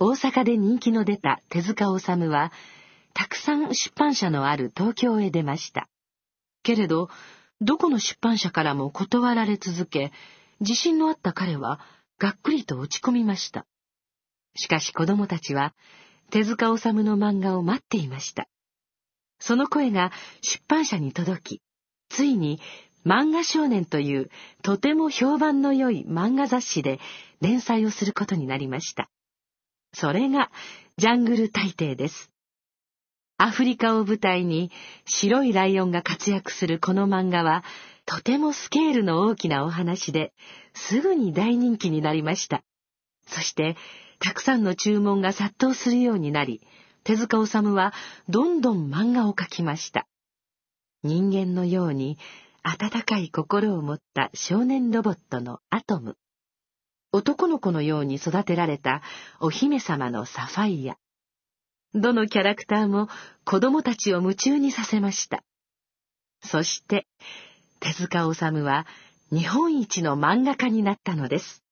大阪で人気の出た手塚治虫は、たくさん出版社のある東京へ出ました。けれど、どこの出版社からも断られ続け、自信のあった彼は、がっくりと落ち込みました。しかし子供たちは、手塚治虫の漫画を待っていました。その声が出版社に届き、ついに漫画少年というとても評判の良い漫画雑誌で連載をすることになりました。それがジャングル大帝です。アフリカを舞台に白いライオンが活躍するこの漫画は、とてもスケールの大きなお話で、すぐに大人気になりました。そして、たくさんの注文が殺到するようになり、手塚治虫はどんどん漫画を描きました。人間のように温かい心を持った少年ロボットのアトム。男の子のように育てられたお姫様のサファイア。どのキャラクターも子供たちを夢中にさせました。そして、手塚治虫は日本一の漫画家になったのです。